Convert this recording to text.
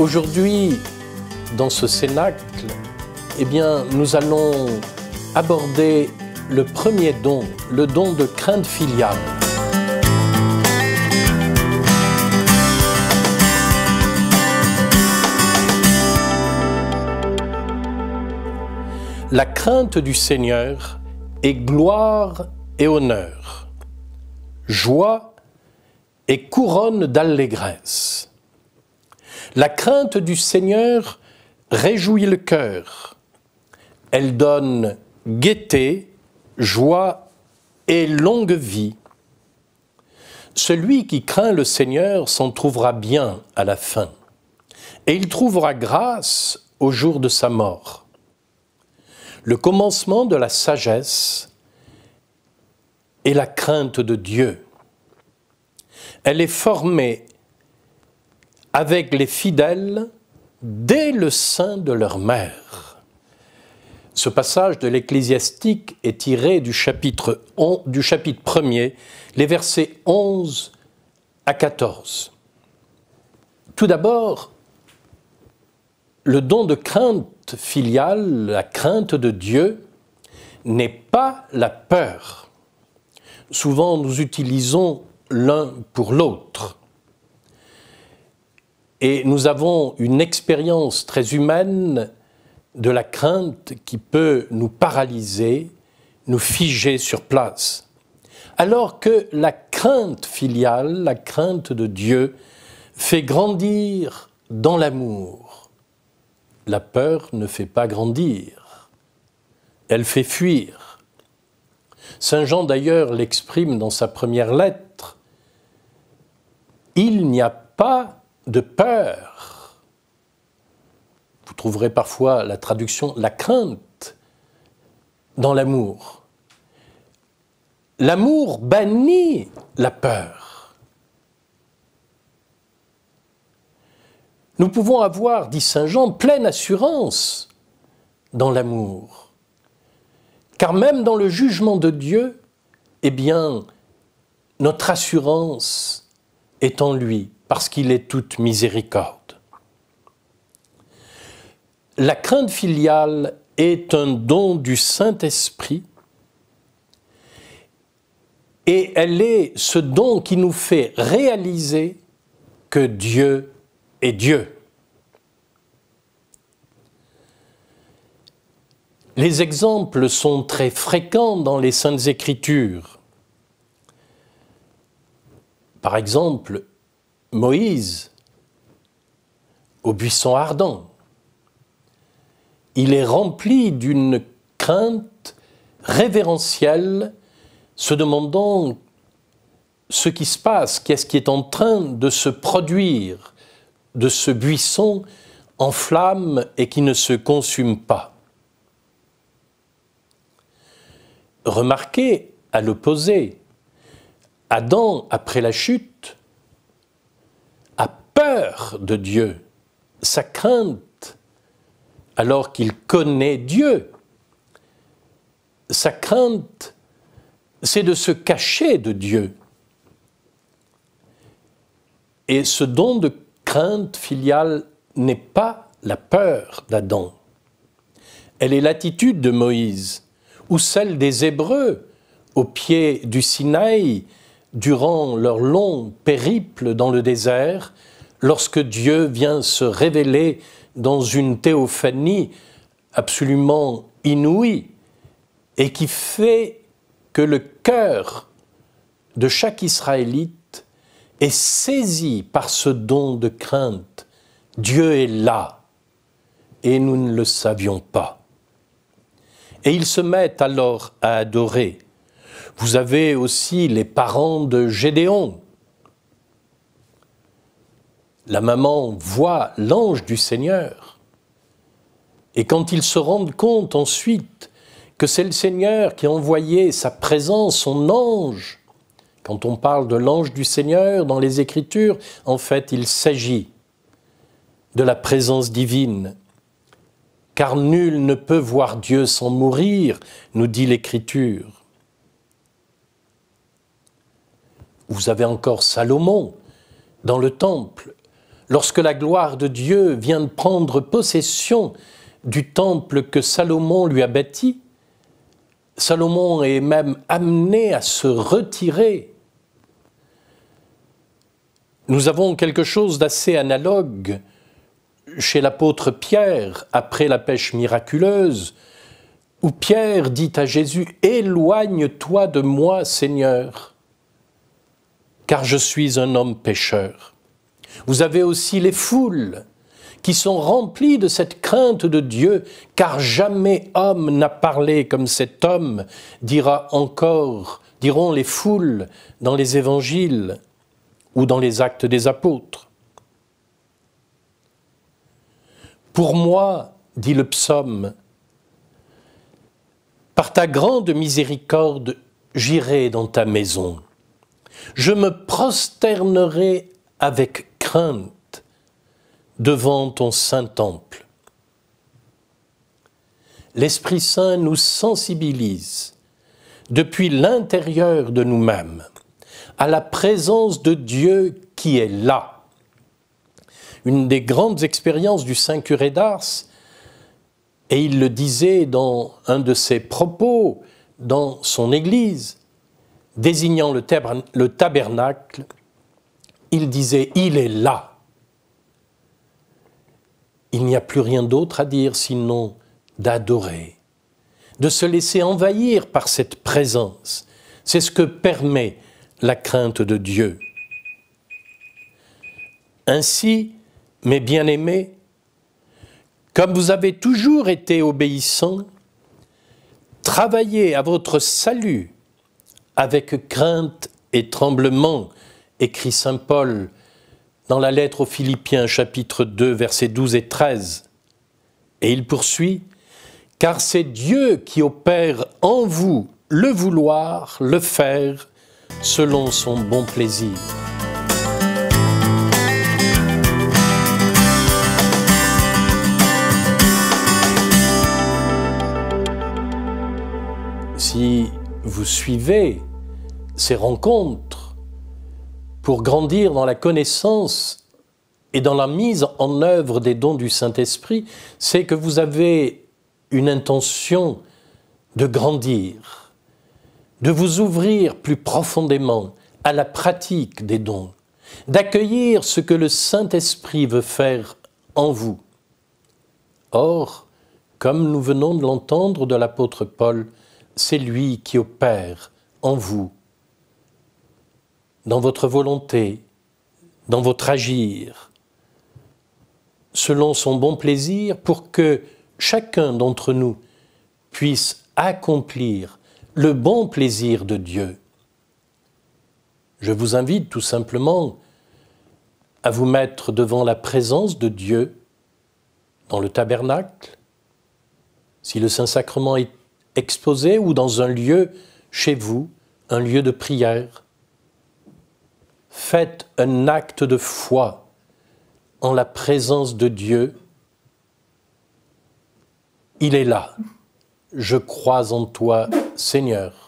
Aujourd'hui, dans ce cénacle, eh bien, nous allons aborder le premier don, le don de crainte filiale. La crainte du Seigneur est gloire et honneur, joie et couronne d'allégresse. La crainte du Seigneur réjouit le cœur. Elle donne gaieté, joie et longue vie. Celui qui craint le Seigneur s'en trouvera bien à la fin, et il trouvera grâce au jour de sa mort. Le commencement de la sagesse est la crainte de Dieu. Elle est formée avec les fidèles dès le sein de leur mère. Ce passage de l'Ecclésiastique est tiré du chapitre, 1 du chapitre 1er, les versets 11 à 14. Tout d'abord, le don de crainte filiale, la crainte de Dieu, n'est pas la peur. Souvent, nous utilisons l'un pour l'autre. Et nous avons une expérience très humaine de la crainte qui peut nous paralyser, nous figer sur place. Alors que la crainte filiale, la crainte de Dieu, fait grandir dans l'amour. La peur ne fait pas grandir, elle fait fuir. Saint Jean d'ailleurs l'exprime dans sa première lettre. Il n'y a pas de peur. Vous trouverez parfois la traduction la crainte dans l'amour. L'amour bannit la peur. Nous pouvons avoir, dit Saint Jean, pleine assurance dans l'amour. Car même dans le jugement de Dieu, eh bien, notre assurance est en lui, parce qu'il est toute miséricorde. La crainte filiale est un don du Saint-Esprit et elle est ce don qui nous fait réaliser que Dieu est Dieu. Les exemples sont très fréquents dans les Saintes Écritures. Par exemple, Moïse, au buisson ardent, il est rempli d'une crainte révérentielle, se demandant ce qui se passe, qu'est-ce qui est en train de se produire de ce buisson en flamme et qui ne se consume pas. Remarquez, à l'opposé, Adam, après la chute, a peur de Dieu. Sa crainte, alors qu'il connaît Dieu, sa crainte, c'est de se cacher de Dieu. Et ce don de crainte filiale n'est pas la peur d'Adam. Elle est l'attitude de Moïse, ou celle des Hébreux au pied du Sinaï, durant leur long périple dans le désert, lorsque Dieu vient se révéler dans une théophanie absolument inouïe et qui fait que le cœur de chaque Israélite est saisi par ce don de crainte. Dieu est là et nous ne le savions pas. Et ils se mettent alors à adorer vous avez aussi les parents de Gédéon. La maman voit l'ange du Seigneur. Et quand ils se rendent compte ensuite que c'est le Seigneur qui a envoyé sa présence, son ange, quand on parle de l'ange du Seigneur dans les Écritures, en fait, il s'agit de la présence divine. Car nul ne peut voir Dieu sans mourir, nous dit l'Écriture. Vous avez encore Salomon dans le temple. Lorsque la gloire de Dieu vient de prendre possession du temple que Salomon lui a bâti, Salomon est même amené à se retirer. Nous avons quelque chose d'assez analogue chez l'apôtre Pierre après la pêche miraculeuse, où Pierre dit à Jésus, Éloigne-toi de moi, Seigneur car je suis un homme pécheur. Vous avez aussi les foules qui sont remplies de cette crainte de Dieu, car jamais homme n'a parlé comme cet homme, dira encore, diront les foules dans les évangiles ou dans les actes des apôtres. Pour moi, dit le psaume, par ta grande miséricorde, j'irai dans ta maison. Je me prosternerai avec crainte devant ton saint temple. L'Esprit Saint nous sensibilise depuis l'intérieur de nous-mêmes à la présence de Dieu qui est là. Une des grandes expériences du Saint Curé d'Ars, et il le disait dans un de ses propos dans son Église, désignant le, le tabernacle, il disait, il est là. Il n'y a plus rien d'autre à dire sinon d'adorer, de se laisser envahir par cette présence. C'est ce que permet la crainte de Dieu. Ainsi, mes bien-aimés, comme vous avez toujours été obéissants, travaillez à votre salut avec crainte et tremblement, écrit Saint Paul dans la lettre aux Philippiens chapitre 2 versets 12 et 13. Et il poursuit, Car c'est Dieu qui opère en vous le vouloir, le faire, selon son bon plaisir. Si vous suivez ces rencontres pour grandir dans la connaissance et dans la mise en œuvre des dons du Saint-Esprit, c'est que vous avez une intention de grandir, de vous ouvrir plus profondément à la pratique des dons, d'accueillir ce que le Saint-Esprit veut faire en vous. Or, comme nous venons de l'entendre de l'apôtre Paul, c'est lui qui opère en vous dans votre volonté, dans votre agir, selon son bon plaisir, pour que chacun d'entre nous puisse accomplir le bon plaisir de Dieu. Je vous invite tout simplement à vous mettre devant la présence de Dieu dans le tabernacle, si le Saint-Sacrement est exposé ou dans un lieu chez vous, un lieu de prière. Faites un acte de foi en la présence de Dieu. Il est là. Je crois en toi, Seigneur.